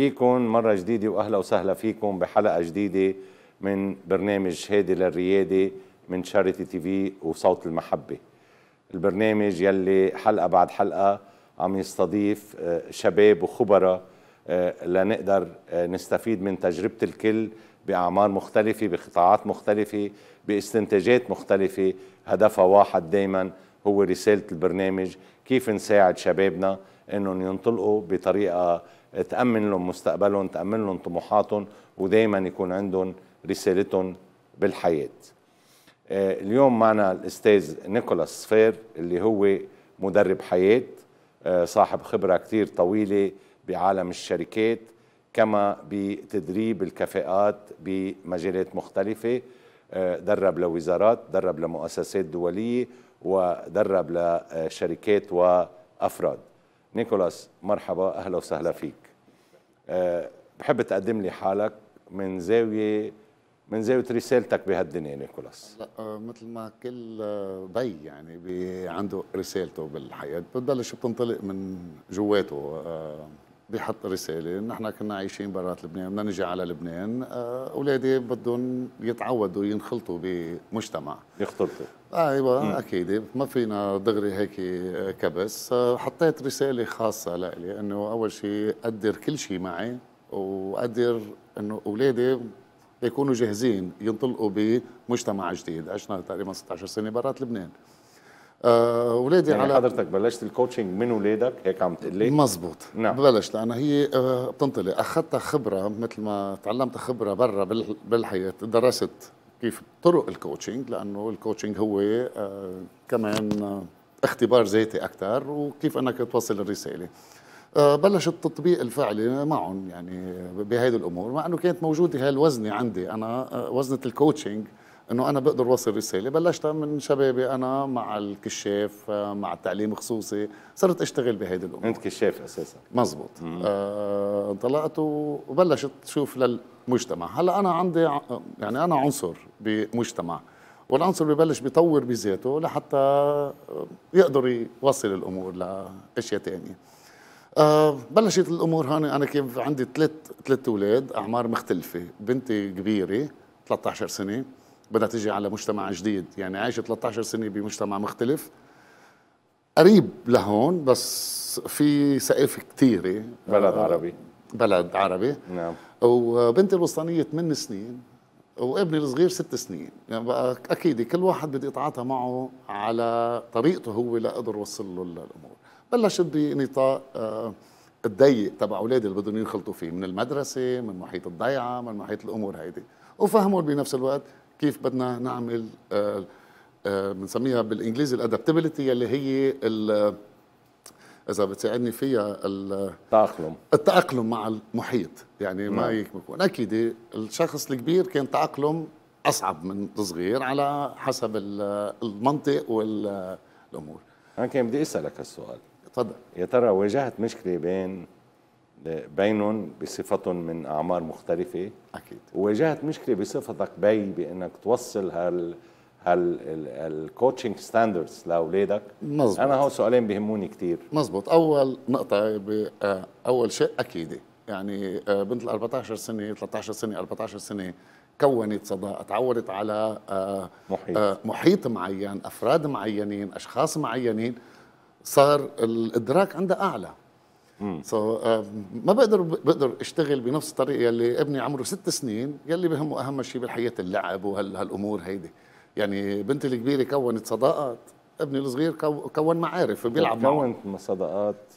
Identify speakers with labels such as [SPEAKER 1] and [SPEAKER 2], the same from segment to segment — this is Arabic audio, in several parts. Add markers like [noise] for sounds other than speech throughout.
[SPEAKER 1] بحييكم مرة جديدة وأهلا وسهلا فيكم بحلقة جديدة من برنامج هادي للريادة من شاريتي تي في وصوت المحبة البرنامج يلي حلقة بعد حلقة عم يستضيف آه، شباب وخبراء آه، لنقدر آه، نستفيد من تجربة الكل بأعمار مختلفة بقطاعات مختلفة باستنتاجات مختلفة هدفها واحد دايما هو رسالة البرنامج كيف نساعد شبابنا انهم ينطلقوا بطريقه تامن لهم مستقبلهم تامن لهم طموحاتهم ودائما يكون عندهم رسالتهم بالحياه آه، اليوم معنا الاستاذ نيكولاس فير اللي هو مدرب حياه آه، صاحب خبره كثير طويله بعالم الشركات كما بتدريب الكفاءات بمجالات مختلفه آه، درب لوزارات درب لمؤسسات دوليه ودرب لشركات وافراد نيكولاس مرحبا أهلا وسهلا فيك أه بحب تقدم لي حالك من زاوية من زاوية
[SPEAKER 2] رسالتك بهالدنيا نيكولاس آه، مثل ما كل آه، بي يعني بي عنده رسالته بالحياة بتبلش بتنطلق من جواته آه، بيحط رساله نحن كنا عايشين برات لبنان بدنا نجي على لبنان آه، اولادي بدهم يتعودوا ينخلطوا بمجتمع يختلطوا آه ايوه اكيد ما فينا دغري هيك آه، كبس آه، حطيت رساله خاصه لإلي انه اول شيء قدر كل شيء معي وقدر انه اولادي يكونوا جاهزين ينطلقوا بمجتمع جديد عشنا تقريبا 16 سنه برات لبنان اولادي آه، يعني على حضرتك بلشت الكوتشنج من اولادك هيك عم تقلي مزبوط نعم بلشت لانه هي آه، بتنطلي اخذتها خبره مثل ما تعلمت خبره برا بالحياه درست كيف طرق الكوتشنج لانه الكوتشنج هو آه، كمان اختبار ذاتي اكثر وكيف انك توصل الرساله بلش التطبيق الفعلي معهم يعني بهيدي الامور مع انه كانت موجوده هالوزنه عندي انا وزنه الكوتشنج انه انا بقدر وصل رساله بلشتها من شبابي انا مع الكشاف مع التعليم خصوصي صرت اشتغل بهيدي الامور انت كشاف اساسا مزبوط آه طلعت وبلشت شوف للمجتمع هلا انا عندي يعني انا عنصر بمجتمع والعنصر ببلش بيطور بذاته لحتى يقدر يوصل الامور لاشياء ثانيه أه بلشت الامور هون انا كيف عندي ثلاث ثلاث اولاد اعمار مختلفه بنتي كبيره 13 سنه بدها تجي على مجتمع جديد يعني عايشة 13 سنة بمجتمع مختلف قريب لهون بس في سقف كثيرة بلد عربي بلد عربي نعم وبنتي الوسطانية 8 سنين وابني الصغير ست سنين يعني بقى اكيد كل واحد بدي اتعاطى معه على طريقته هو لاقدر وصل له الامور بلشت بنطاق آه، الضيق تبع اولادي اللي بدهم ينخلطوا فيه من المدرسه من محيط الضيعه من محيط الامور هيدي وفهموا بنفس الوقت كيف بدنا نعمل آه، آه، بنسميها بالانجليزي الادابتابيلتي اللي هي اذا بتساعدني فيها التاقلم التاقلم مع المحيط يعني ما نعم. هيك بكون اكيد الشخص الكبير كان تاقلم اصعب من الصغير على حسب المنطق والامور انا كان بدي اسالك هالسؤال تفضل
[SPEAKER 1] يا ترى واجهت مشكله بين بينهم بصفتهم من اعمار مختلفه اكيد وواجهت مشكله بصفتك بي بانك توصل هال هال الكوتشنج ستاندردز لاولادك مزبوط. انا هو
[SPEAKER 2] سؤالين بيهموني كثير مزبوط اول نقطه آه، اول شيء اكيده يعني آه، بنت ال 14 سنه 13 سنه 14 سنه كونت صداقه تعودت على آه، محيط محيط معين افراد معينين اشخاص معينين صار الادراك عندها اعلى سو so, uh, ما بقدر بقدر اشتغل بنفس الطريقه يلي ابني عمره ست سنين يلي بهمه اهم شيء بالحياه اللعب وهالامور هيدي يعني بنتي الكبيره كونت صداقات ابني الصغير كون معارف بيلعب كونت
[SPEAKER 1] صداقات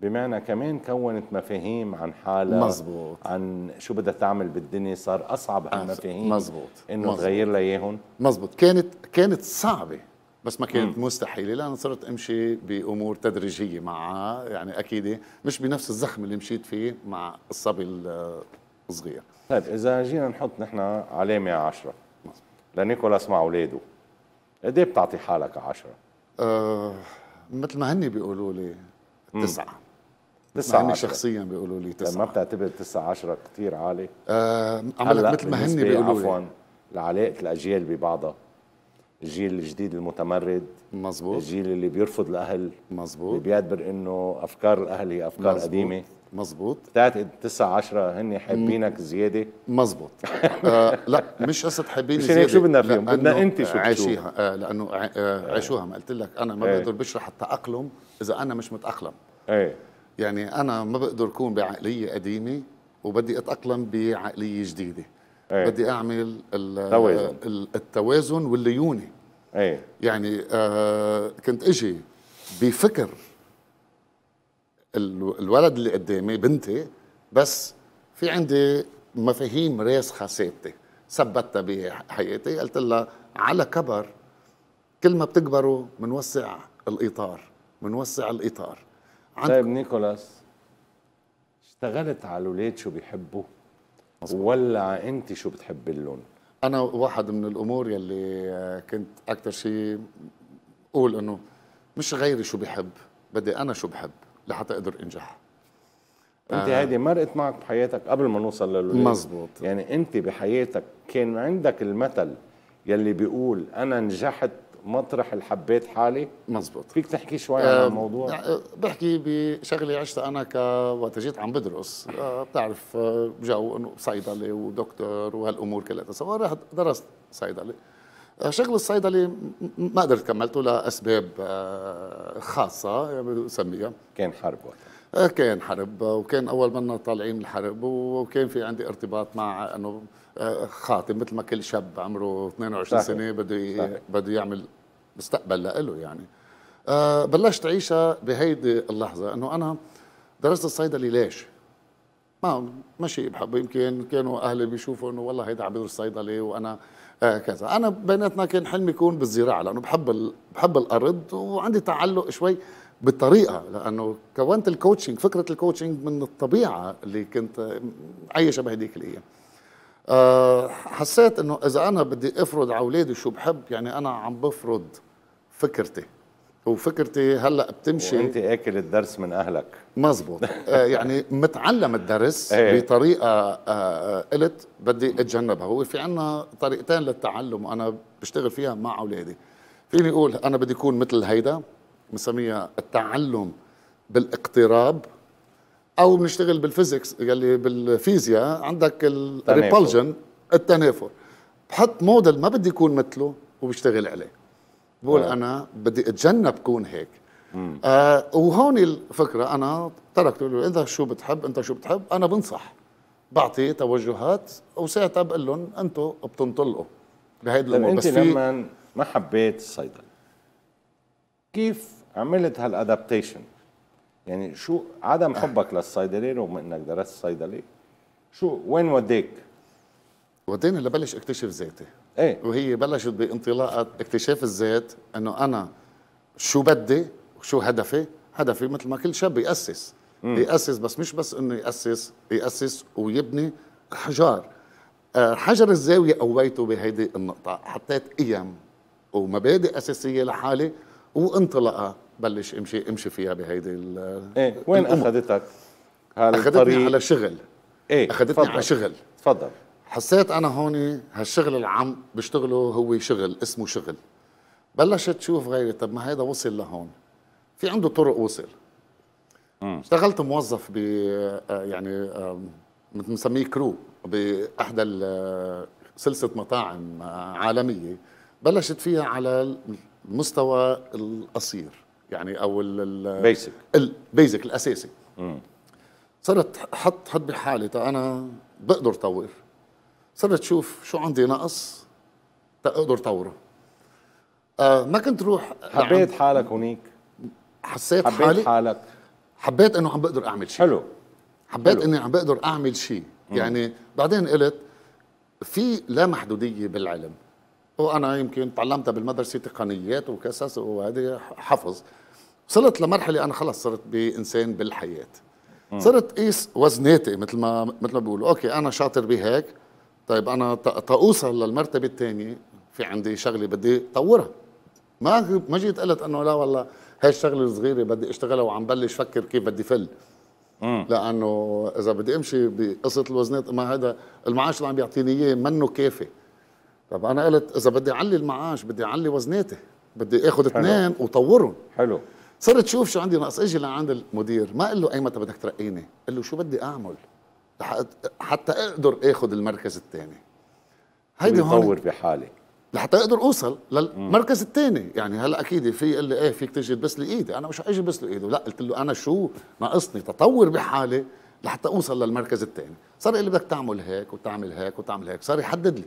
[SPEAKER 1] بمعنى كمان كونت مفاهيم عن حالها مزبوط عن شو بدها تعمل بالدنيا صار اصعب هالمفاهيم مزبوط انه تغير
[SPEAKER 2] لها اياهم مزبوط كانت كانت صعبه بس ما كانت مستحيله لان صرت امشي بامور تدريجيه معها يعني اكيد مش بنفس الزخم اللي مشيت فيه مع الصبي الصغير
[SPEAKER 1] طيب اذا جينا نحط نحن علامه 10 لنيكولاس مع اولاده قد ايه بتعطي حالك 10
[SPEAKER 2] أه مثل ما هن بيقولوا لي تسعة تسعة هن شخصيا بيقولوا لي طيب، تسعة ما بتعتبر تسعة عشرة كثير عالي؟ أه عملت مثل ما هن بيقولوا لي عفوا
[SPEAKER 1] لعلاقة الأجيال ببعضها الجيل الجديد المتمرد مزبوط الجيل اللي بيرفض الاهل مزبوط اللي بيعتبر انه افكار الاهل هي افكار مزبوط. قديمه مزبوط
[SPEAKER 2] بتعتقد 9 10 هن حابينك زياده مزبوط [laughs] آه لا مش قصه حابين زياده شو بدنا فيهم بدنا انت شو عايشيها آه لانه آه إيه. عايشوها ما قلت لك انا ما إيه. بقدر بشرح التاقلم اذا انا مش متاقلم ايه يعني انا ما بقدر اكون بعقليه قديمه وبدي اتاقلم بعقليه جديده أيه. بدي اعمل التوازن التوازن والليونه أي. يعني آه كنت اجي بفكر الولد اللي قدامي بنتي بس في عندي مفاهيم راسخه ثابته ثبتها بحياتي قلت لها على كبر كل ما بتكبروا بنوسع الاطار بنوسع الاطار عندك... طيب نيكولاس اشتغلت على الاولاد شو بيحبوا ولا انت شو بتحبي اللون انا واحد من الامور يلي آه، كنت اكثر شيء اقول انه مش غيري شو بحب بدي انا شو بحب لحتى اقدر انجح انت آه. هيدي
[SPEAKER 1] مرقت معك بحياتك قبل ما نوصل للولايات مزبوط يعني انت بحياتك كان عندك المثل يلي بيقول انا نجحت مطرح الحبيت حالي مزبوط فيك تحكي شوي عن الموضوع
[SPEAKER 2] بحكي بشغله عشتها انا ك وقت جيت عم بدرس أه، بتعرف أه، جو انه صيدلي ودكتور وهالامور كلها سواء رحت درست صيدلي أه، شغل الصيدلي ما قدرت كملته لاسباب خاصه يعني بسميها كان حرب وقتها كان حرب وكان اول منا طالعين الحرب وكان في عندي ارتباط مع انه خاطب مثل ما كل شاب عمره 22 صحيح. سنه بده صحيح. بده يعمل مستقبل لإله يعني آه، بلشت عيشها بهيدي اللحظه انه انا درست الصيدلي ليش؟ ما ماشي بحب يمكن كانوا اهلي بيشوفوا انه والله هيدا عم يدرس صيدلي وانا آه كذا انا بيناتنا كان حلمي يكون بالزراعه لانه بحب ال... بحب الارض وعندي تعلق شوي بالطريقه لانه كونت الكوتشنج فكره الكوتشنج من الطبيعه اللي كنت عايشه بهديك الايام آه، حسيت انه اذا انا بدي افرض على اولادي شو بحب يعني انا عم بفرض فكرتي وفكرتي هلا بتمشي وانت اكل الدرس من اهلك مزبوط آه، يعني متعلم الدرس [laughs] إيه. بطريقه آه، قلت بدي اتجنبها هو في عنا طريقتين للتعلم انا بشتغل فيها مع اولادي فيني اقول انا بدي اكون مثل هيدا بنسميها التعلم بالاقتراب او بنشتغل بالفيزيكس يلي بالفيزياء عندك الريبلجن التنافر بحط موديل ما بدي يكون مثله وبشتغل عليه بقول آه. انا بدي اتجنب كون هيك آه وهون الفكره انا تركت له انت شو بتحب انت شو بتحب انا بنصح بعطي توجهات وساعتها بقول لهم انتم بتنطلقوا بهيدي طيب، الامور بس انت لما
[SPEAKER 1] ما حبيت الصيدله كيف عملت هالادابتيشن يعني شو عدم حبك للصيدليه رغم انك درست
[SPEAKER 2] صيدليه شو وين وديك؟ وديني لبلش اكتشف ذاتي ايه وهي بلشت بانطلاقه اكتشاف الذات انه انا شو بدي وشو هدفي هدفي مثل ما كل شاب ياسس مم. ياسس بس مش بس انه ياسس ياسس ويبني حجار آه، حجر الزاوية قويته بهيدي النقطة حطيت قيم ومبادئ أساسية لحالي وانطلاقة بلش امشي امشي فيها بهيدي ايه وين الأمة. اخذتك؟ اخذتني على شغل ايه اخذتني على شغل تفضل حسيت انا هون هالشغل اللي عم بشتغله هو شغل اسمه شغل بلشت شوف غيري طب ما هيدا وصل لهون في عنده طرق وصل مم. اشتغلت موظف ب يعني مثل بنسميه كرو باحدى سلسله مطاعم عالميه بلشت فيها على المستوى القصير يعني او البيسك البيزك الاساسي مم. صرت حط حد بحالي تا انا بقدر طور صرت شوف شو عندي نقص تا اقدر طوره آه ما كنت روح يعني حبيت حالك هونيك حسيت حبيت حالي حالك حبيت انه عم بقدر اعمل شيء حلو حبيت حلو. اني عم بقدر اعمل شيء يعني بعدين قلت في لا محدوديه بالعلم وانا يمكن تعلمتها بالمدرسه تقنيات وكسس وهذه حفظ وصلت لمرحله انا خلص صرت بانسان بالحياه صرت قيس وزناتي مثل ما مثل ما بيقولوا اوكي انا شاطر بهيك طيب انا تاوصل للمرتبه الثانيه في عندي شغله بدي طورها ما ما جيت قلت انه لا والله هاي الشغله الصغيره بدي اشتغلها وعم بلش فكر كيف بدي فل مم. لانه اذا بدي امشي بقصه الوزنات ما هذا المعاش اللي عم بيعطيني اياه منه كافي طب انا قلت اذا بدي اعلي المعاش بدي اعلي وزناتي بدي اخذ اثنين وطورهم حلو صرت شوف شو عندي ناقص اجي لعند المدير ما قال له اي متى بدك ترقيني قال له شو بدي اعمل حتى اقدر اخذ المركز الثاني هيدي هون يطور بحالي لحتى اقدر اوصل للمركز الثاني يعني هلا اكيد في قال لي ايه فيك تجي بس لي ايدي انا مش اجي بس له ايده لا قلت له انا شو ناقصني تطور بحالي لحتى اوصل للمركز الثاني صار لي بدك تعمل هيك وتعمل هيك وتعمل هيك صار يحدد لي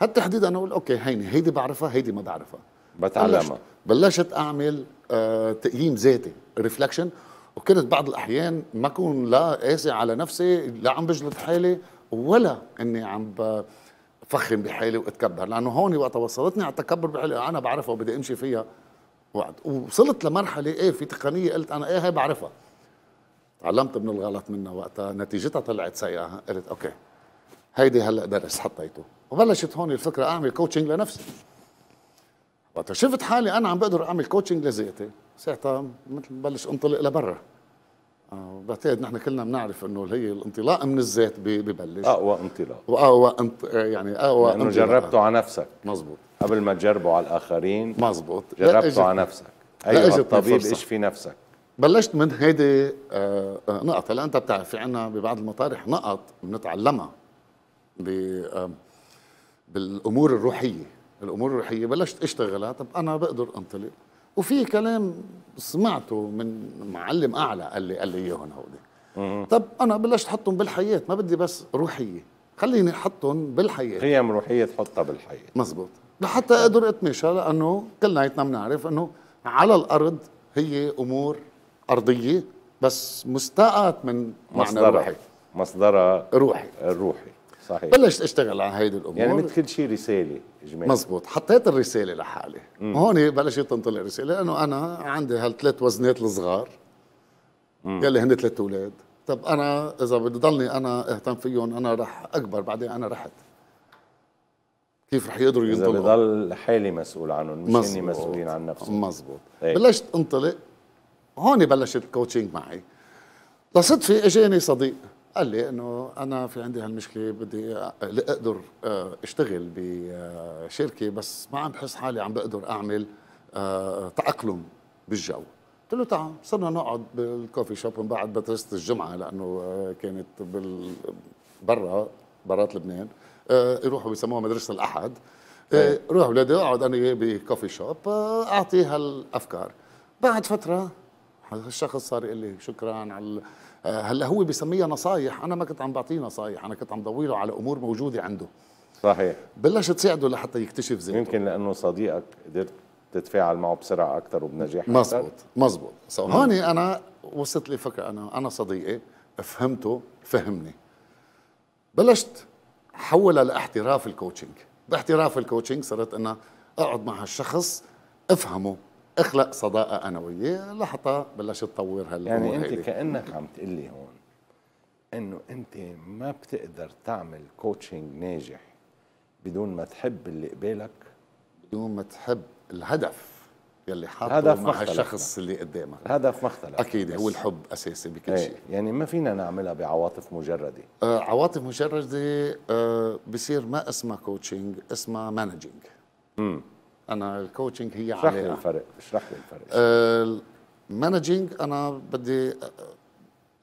[SPEAKER 2] هالتحديد انا اقول اوكي هيني هيدي بعرفها هيدي ما بعرفها بتعلمها بلشت اعمل آه تقييم ذاتي ريفلكشن وكنت بعض الاحيان ما اكون لا قاسي على نفسي لا عم بجلد حالي ولا اني عم بفخم بحالي واتكبر لانه هون وقت وصلتني على التكبر بحالي آه، انا بعرفها وبدي امشي فيها وقت وصلت لمرحله ايه في تقنيه قلت انا ايه هي بعرفها تعلمت من الغلط منها وقتها نتيجتها طلعت سيئه قلت اوكي هيدي هلا درس حطيته وبلشت هون الفكره اعمل كوتشنج لنفسي وقت شفت حالي انا عم بقدر اعمل كوتشنج لذاتي ساعتها مثل بلش انطلق لبرا آه، بعتقد نحن كلنا بنعرف انه هي الانطلاق من الذات ببلش اقوى انطلاق واقوى انت آه، يعني اقوى لانه انطلاق. جربته على نفسك مزبوط قبل ما تجربه على الاخرين مزبوط جربته على نفسك ايوه الطبيب اشفي نفسك بلشت من هيدي آه، نقطة هلا انت بتعرف في عندنا ببعض المطارح نقط بنتعلمها ب بالامور الروحيه الامور الروحيه بلشت اشتغلها طب انا بقدر انطلق وفي كلام سمعته من معلم اعلى قال لي قال لي اياهم هودي طب انا بلشت احطهم بالحياه ما بدي بس روحيه خليني احطهم بالحياه قيم روحيه تحطها بالحياه مزبوط لحتى اقدر اتمشى لانه كلنا بنعرف انه على الارض هي امور ارضيه بس مستاءات من مصدرها روحي
[SPEAKER 1] مصدرها روحي روحي صحيح بلشت اشتغل على هيدي الامور يعني مثل
[SPEAKER 2] كل شيء رساله اجمالي مزبوط حطيت الرساله لحالي هون بلشت تنطلع رساله لانه انا عندي هالثلاث وزنات الصغار يلي هن ثلاث اولاد طب انا اذا بدي ضلني انا اهتم فيهم انا رح اكبر بعدين انا رحت كيف رح يقدروا ينطلقوا اذا بضل حالي مسؤول عنهم مش اني مسؤولين عن نفسهم مزبوط ايه. بلشت انطلق هون بلشت الكوتشنج معي لصدفه اجاني صديق قال لي انه انا في عندي هالمشكله بدي اقدر آه، اشتغل بشركه بس ما عم بحس حالي عم بقدر اعمل آه، تاقلم بالجو قلت له تعال صرنا نقعد بالكوفي شوب من بعد مدرسه الجمعه لانه آه، كانت بال برا برات لبنان يروحوا بيسموها مدرسه الاحد إيه. روح اولادي اقعد انا بكوفي شوب اعطي هالافكار بعد فتره الشخص صار يقول لي شكرا على آه، هلا هو بيسميها نصايح انا ما كنت عم بعطيه نصايح انا كنت عم ضويله على امور موجوده عنده صحيح بلش تساعده لحتى يكتشف ذاته يمكن لانه صديقك قدرت تتفاعل معه بسرعه اكثر وبنجاح مزبوط مزبوط سو هون انا وصلت لي فكره انا انا صديقي فهمته فهمني بلشت حولها لاحتراف الكوتشنج باحتراف الكوتشنج صرت انا اقعد مع هالشخص افهمه اخلق صداقه انا وياه لحتى بلشت تطور هالامور يعني انت هيدي. كانك عم تقول لي هون
[SPEAKER 1] انه انت ما بتقدر تعمل كوتشنج ناجح بدون ما تحب اللي قبالك بدون ما تحب الهدف يلي حاطه مع الشخص اللي قدامك الهدف مختلف اكيد هو
[SPEAKER 2] الحب اساسي
[SPEAKER 1] بكل ايه. شيء يعني ما فينا نعملها بعواطف مجرده
[SPEAKER 2] آه عواطف مجرده آه بصير ما اسمها كوتشنج اسمها مانجينج انا الكوتشنج هي اشرح لي الفرق اشرح لي الفرق المانجينج آه، انا بدي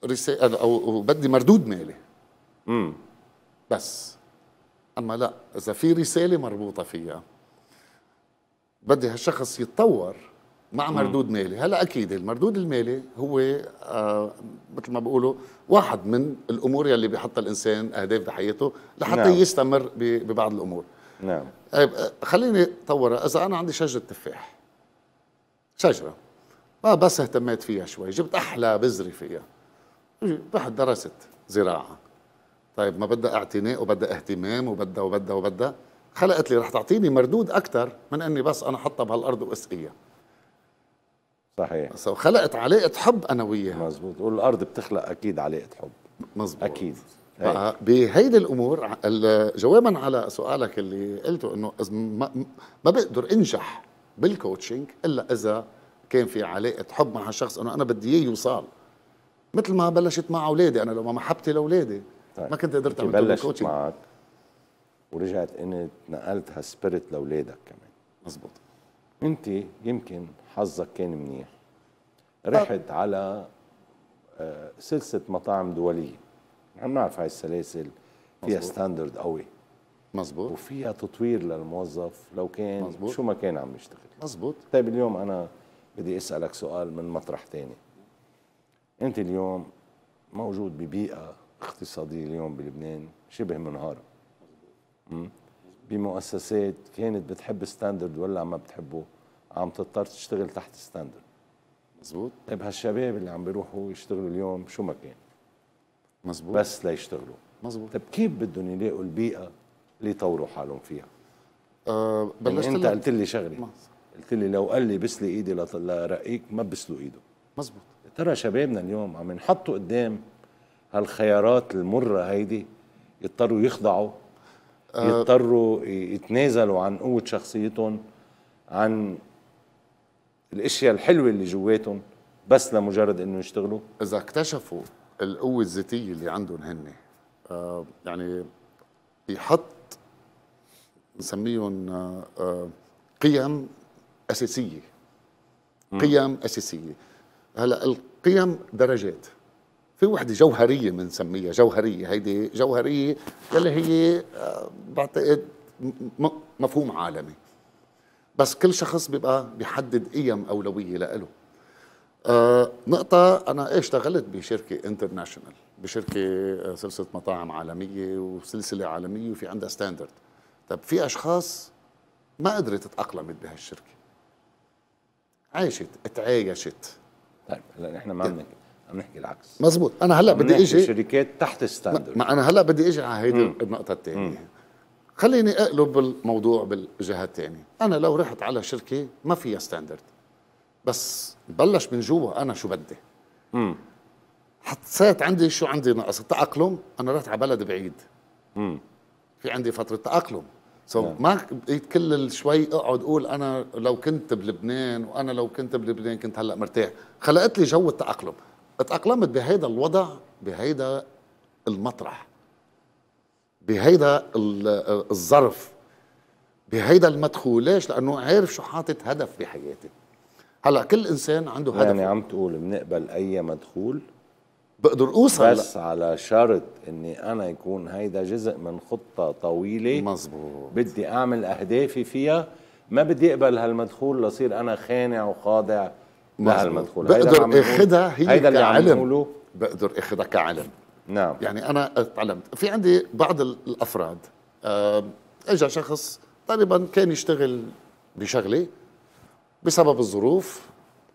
[SPEAKER 2] رسائل آه، آه، او بدي مردود مالي امم بس اما لا اذا في رساله مربوطه فيها بدي هالشخص يتطور مع مردود مالي هلا اكيد المردود المالي هو آه مثل ما بقولوا واحد من الامور يلي بيحطها الانسان اهداف بحياته لحتى نعم. يستمر ببعض الامور نعم طيب خليني طور اذا انا عندي شجره تفاح شجره ما بس اهتميت فيها شوي جبت احلى بذره فيها رحت درست زراعه طيب ما بدها اعتناء وبدها اهتمام وبدها وبدها وبدها خلقت لي رح تعطيني مردود اكثر من اني بس انا حطها بهالارض واسقيها صحيح خلقت علاقه حب انا وياها مزبوط والارض بتخلق اكيد علاقه حب مزبوط اكيد آه، بهيدي الامور جوابا على سؤالك اللي قلته انه ما بقدر انجح بالكوتشنج الا اذا كان في علاقه حب مع هالشخص انه انا بدي اياه يوصل مثل ما بلشت مع اولادي انا لو ما محبتي لاولادي طيب. ما كنت قدرت اعمل بلشت معك
[SPEAKER 1] ورجعت انت نقلت هالسبيريت لاولادك كمان مزبوط انت يمكن حظك كان منيح رحت على آه، سلسله مطاعم دوليه عم بنعرف هاي السلاسل فيها ستاندرد قوي مزبوط وفيها تطوير للموظف لو كان مزبوط. شو ما كان عم يشتغل مزبوط طيب اليوم انا بدي اسالك سؤال من مطرح تاني انت اليوم موجود ببيئه اقتصاديه اليوم بلبنان شبه منهاره بمؤسسات كانت بتحب ستاندرد ولا ما بتحبه عم تضطر تشتغل تحت ستاندرد مزبوط طيب هالشباب اللي عم بيروحوا يشتغلوا اليوم شو ما كان مزبوط. بس ليشتغلوا مزبوط طب كيف بدهم يلاقوا البيئه اللي يطوروا حالهم فيها؟ أه بلشت يعني انت قلت لي شغله قلت لي لو قال لي بسلي ايدي لرقيك ما بسلو ايده مزبوط ترى شبابنا اليوم عم ينحطوا قدام هالخيارات المره هيدي يضطروا يخضعوا أه يضطروا يتنازلوا عن قوه شخصيتهم عن الاشياء الحلوه اللي
[SPEAKER 2] جواتهم بس لمجرد انه يشتغلوا اذا اكتشفوا القوة الذاتية اللي عندهم هن آه يعني بيحط نسميهم آه آه قيم أساسية قيم أساسية هلا القيم درجات في وحدة جوهرية بنسميها جوهرية هيدي جوهرية يلي هي آه، بعتقد مفهوم عالمي بس كل شخص بيبقى بيحدد قيم أولوية لإله آه، نقطة أنا اشتغلت بشركة انترناشونال بشركة آه، سلسلة مطاعم عالمية وسلسلة عالمية وفي عندها ستاندرد طب في أشخاص ما قدرت تأقلمت بهالشركة عايشت تعايشت طيب هلا نحن ما عم نحكي عم نحكي العكس مزبوط انا هلا بدي اجي شركات تحت ستاندرد ما انا هلا بدي اجي على هيدي النقطه الثانيه خليني اقلب الموضوع بالجهه الثانيه انا لو رحت على شركه ما فيها ستاندرد بس بلش من جوا انا شو بدي امم حسيت عندي شو عندي نقص التاقلم انا رحت على بلد بعيد امم في عندي فتره تاقلم سو so نعم. ما بقيت كل شوي اقعد اقول انا لو كنت بلبنان وانا لو كنت بلبنان كنت هلا مرتاح خلقت لي جو التاقلم تاقلمت بهيدا الوضع بهيدا المطرح بهيدا الظرف بهيدا المدخول ليش لانه عارف شو حاطط هدف بحياتي هلا كل انسان عنده هدف يعني
[SPEAKER 1] عم تقول بنقبل اي مدخول بقدر اوصل بس على شرط اني انا يكون هيدا جزء من خطه طويله مزبوط بدي اعمل اهدافي فيها ما بدي اقبل هالمدخول لصير انا خانع وخاضع
[SPEAKER 2] لهالمدخول بقدر اخذها هي هيدا كعلم اللي بقدر اخذها كعلم نعم يعني انا تعلمت في عندي بعض الافراد اجى شخص تقريبا كان يشتغل بشغله بسبب الظروف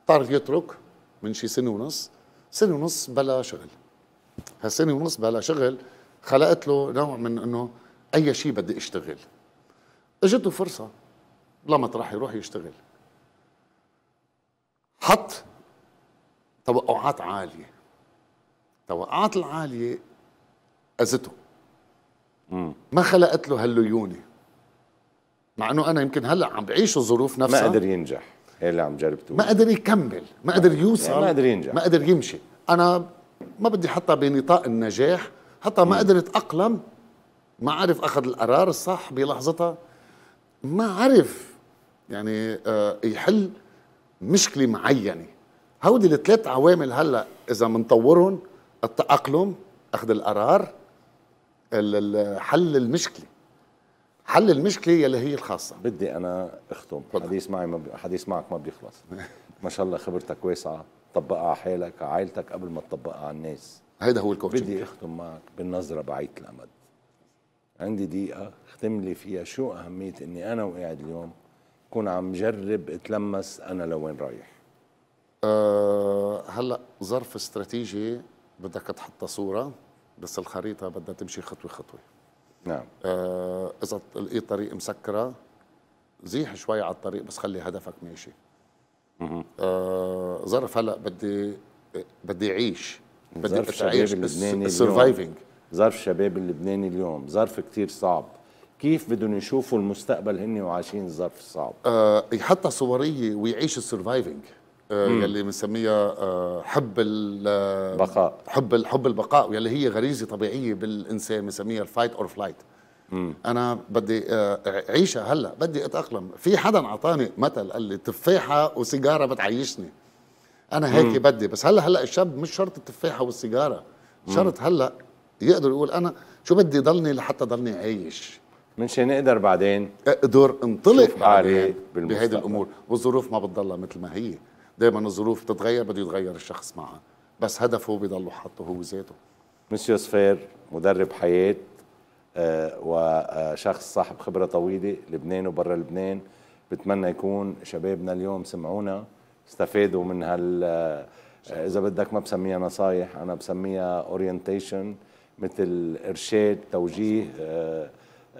[SPEAKER 2] اضطر يترك من شي سنه ونص سنه ونص بلا شغل هالسنه ونص بلا شغل خلقت له نوع من انه اي شيء بدي اشتغل اجته فرصه لمطرح يروح يشتغل حط توقعات عاليه التوقعات العاليه اذته ما خلقت له هالليونه مع انه انا يمكن هلا عم بعيش الظروف نفسها ما قدر
[SPEAKER 1] ينجح ايه اللي عم جرب تقول ما قدر يكمل ما قدر يعني يوصل ما قدر ينجح ما
[SPEAKER 2] قدر يمشي انا ما بدي حطها بنطاق النجاح حتى ما قدر يتاقلم ما عرف اخذ القرار الصح بلحظتها ما عرف يعني آه يحل مشكله معينه هودي الثلاث عوامل هلا اذا منطورهم التاقلم اخذ القرار حل المشكله حل المشكله يلي هي
[SPEAKER 1] الخاصه بدي انا اختم فضل. حديث معي ما حديث معك ما بيخلص [laughs] ما شاء الله خبرتك واسعه طبقها على حالك على عائلتك قبل ما تطبقها على الناس هيدا هو الكوتشنج بدي اختم معك بالنظره بعيدة الامد عندي دقيقه اختم لي فيها شو اهميه اني انا وقاعد اليوم كون عم جرب اتلمس انا لوين رايح
[SPEAKER 2] أه هلا ظرف استراتيجي بدك تحط صوره بس الخريطه بدها تمشي خطوه خطوه نعم آه، اذا لقيت طريق مسكره زيح شوي على الطريق بس خلي هدفك ماشي آه ظرف هلا بدي بدي اعيش بدي اعيش السرفايفنج
[SPEAKER 1] ظرف الشباب اللبناني اليوم ظرف كثير صعب كيف بدهم يشوفوا المستقبل
[SPEAKER 2] هن وعايشين الظرف الصعب آه يحطها صوريه ويعيش السرفايفنج آه، يلي بنسميها آه، آه، حب البقاء حب حب البقاء واللي هي غريزه طبيعيه بالانسان بنسميها الفايت اور فلايت انا بدي اعيشها هلا بدي اتاقلم في حدا اعطاني مثل قال لي تفاحه وسيجاره بتعيشني انا هيك بدي بس هلا هلا الشاب مش شرط التفاحه والسيجاره شرط هلا يقدر يقول انا شو بدي ضلني لحتى ضلني عايش منشان اقدر بعدين اقدر انطلق بعدين بهيدي الامور والظروف ما بتضلها مثل ما هي دائما الظروف بتتغير بده يتغير الشخص معها بس هدفه بيضله حاطه هو ذاته
[SPEAKER 1] مسيو سفير مدرب حياة آه، وشخص صاحب خبرة طويلة لبنان وبرا لبنان بتمنى يكون شبابنا اليوم سمعونا استفادوا من هال آه، اذا بدك ما بسميها نصايح انا بسميها اورينتيشن مثل ارشاد توجيه آه،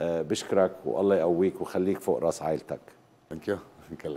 [SPEAKER 1] بشكرك والله يقويك وخليك فوق راس عائلتك ثانك يو ثانك يو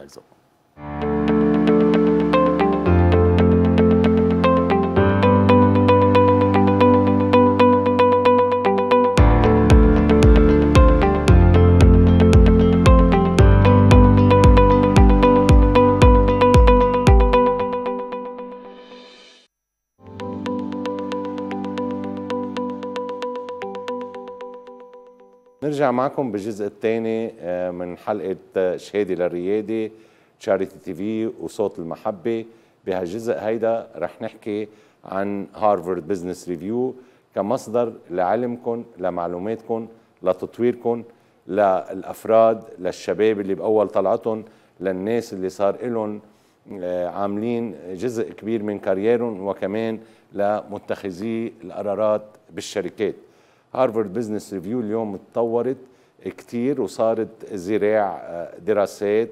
[SPEAKER 1] نرجع معكم بالجزء الثاني آه، من حلقة آه، شهادة للريادة تشاريتي تي في وصوت المحبة بهالجزء هيدا رح نحكي عن هارفارد بزنس ريفيو كمصدر لعلمكم لمعلوماتكم لتطويركم للأفراد للشباب اللي بأول طلعتهم للناس اللي صار لهم آه، عاملين جزء كبير من كاريرهم وكمان لمتخذي القرارات بالشركات هارفارد بزنس ريفيو اليوم اتطورت كتير وصارت ذراع آه، دراسات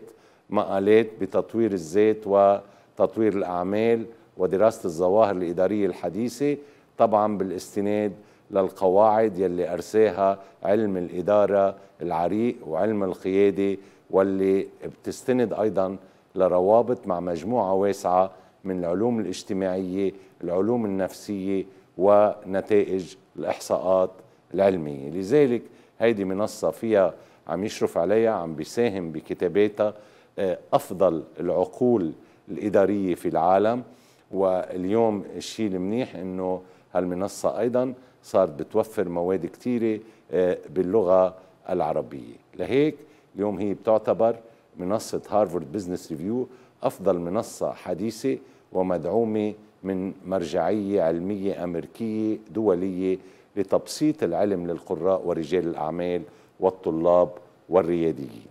[SPEAKER 1] مقالات بتطوير الذات وتطوير الأعمال ودراسة الظواهر الإدارية الحديثة طبعا بالاستناد للقواعد يلي أرساها علم الإدارة العريق وعلم القيادة واللي بتستند أيضا لروابط مع مجموعة واسعة من العلوم الاجتماعية العلوم النفسية ونتائج الإحصاءات العلمية لذلك هيدي منصة فيها عم يشرف عليها عم بيساهم بكتاباتها آه، أفضل العقول الإدارية في العالم واليوم الشيء المنيح أنه هالمنصة أيضا صارت بتوفر مواد كثيرة آه، باللغة العربية لهيك اليوم هي بتعتبر منصة هارفارد بزنس ريفيو أفضل منصة حديثة ومدعومة من مرجعية علمية أمريكية دولية لتبسيط العلم للقراء ورجال الأعمال والطلاب والرياديين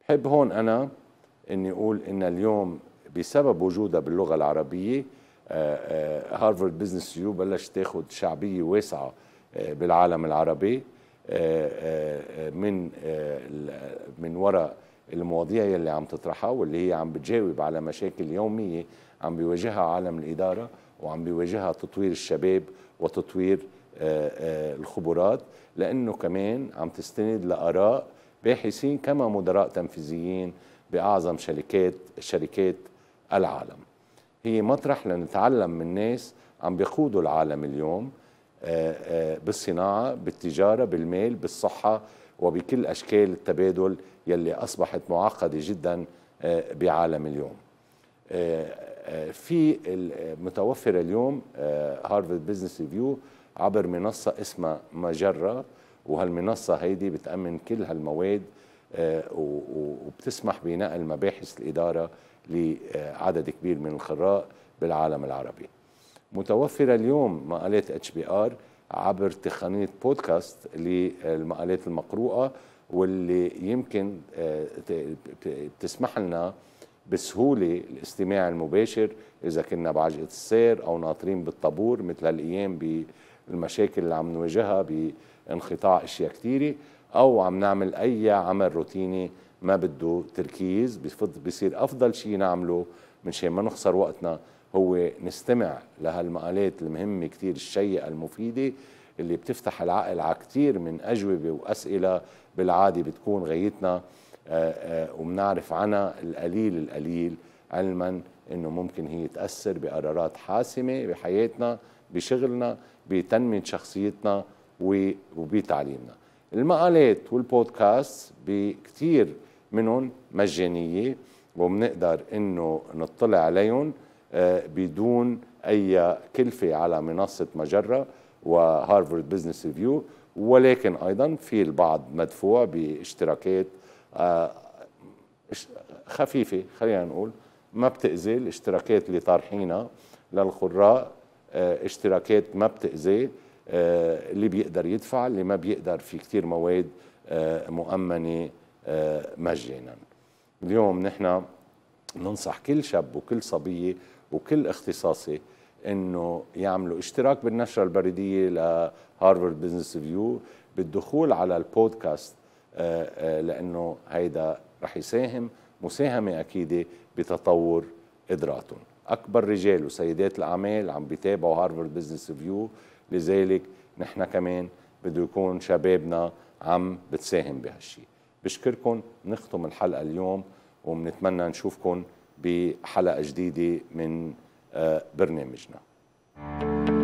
[SPEAKER 1] بحب هون أنا أني أقول أن اليوم بسبب وجودها باللغة العربية آه، آه، هارفارد بزنس يو بلشت تاخذ شعبية واسعة آه، بالعالم العربي من من وراء المواضيع يلي عم تطرحها واللي هي عم بتجاوب على مشاكل يومية عم بيواجهها عالم الإدارة وعم بيواجهها تطوير الشباب وتطوير آه، آه، الخبرات لانه كمان عم تستند لاراء باحثين كما مدراء تنفيذيين باعظم شركات شركات العالم هي مطرح لنتعلم من ناس عم بيقودوا العالم اليوم آه، بالصناعه بالتجاره بالمال بالصحه وبكل اشكال التبادل يلي اصبحت معقده جدا بعالم اليوم في المتوفر اليوم هارفارد بزنس ريفيو عبر منصة اسمها مجرة وهالمنصة هيدي بتأمن كل هالمواد آه، وبتسمح بنقل مباحث الإدارة لعدد كبير من القراء بالعالم العربي متوفرة اليوم مقالات اتش بي ار عبر تقنية بودكاست للمقالات المقروءة واللي يمكن آه، تسمح لنا بسهولة الاستماع المباشر إذا كنا بعجقة السير أو ناطرين بالطابور مثل الأيام بالمشاكل اللي عم نواجهها بانقطاع أشياء كثيرة أو عم نعمل أي عمل روتيني ما بده تركيز بصير أفضل شيء نعمله من شيء ما نخسر وقتنا هو نستمع لهالمقالات المهمة كثير الشيقة المفيدة اللي بتفتح العقل على كثير من أجوبة وأسئلة بالعادة بتكون غايتنا آه، آه، وبنعرف عنها القليل القليل علما انه ممكن هي تاثر بقرارات حاسمه بحياتنا بشغلنا بتنميه شخصيتنا وبتعليمنا المقالات والبودكاست بكثير منهم مجانيه وبنقدر انه نطلع عليهم آه، بدون اي كلفه على منصه مجره وهارفارد بزنس ريفيو ولكن ايضا في البعض مدفوع باشتراكات آه، خفيفه خلينا نقول ما بتاذي الاشتراكات اللي طارحينها للقراء آه، اشتراكات ما بتاذي آه، اللي بيقدر يدفع اللي ما بيقدر في كثير مواد مؤمنه مجانا اليوم نحن ننصح كل شاب وكل صبيه وكل اختصاصي انه يعملوا اشتراك بالنشره البريديه لهارفارد بزنس فيو بالدخول على البودكاست آه، آه، لانه هيدا رح يساهم مساهمه اكيده بتطور قدراتهم اكبر رجال وسيدات الاعمال عم بيتابعوا هارفارد بزنس ريفيو لذلك نحن كمان بده يكون شبابنا عم بتساهم بهالشيء بشكركم نختم الحلقه اليوم وبنتمنى نشوفكم بحلقه جديده من آه، برنامجنا thank you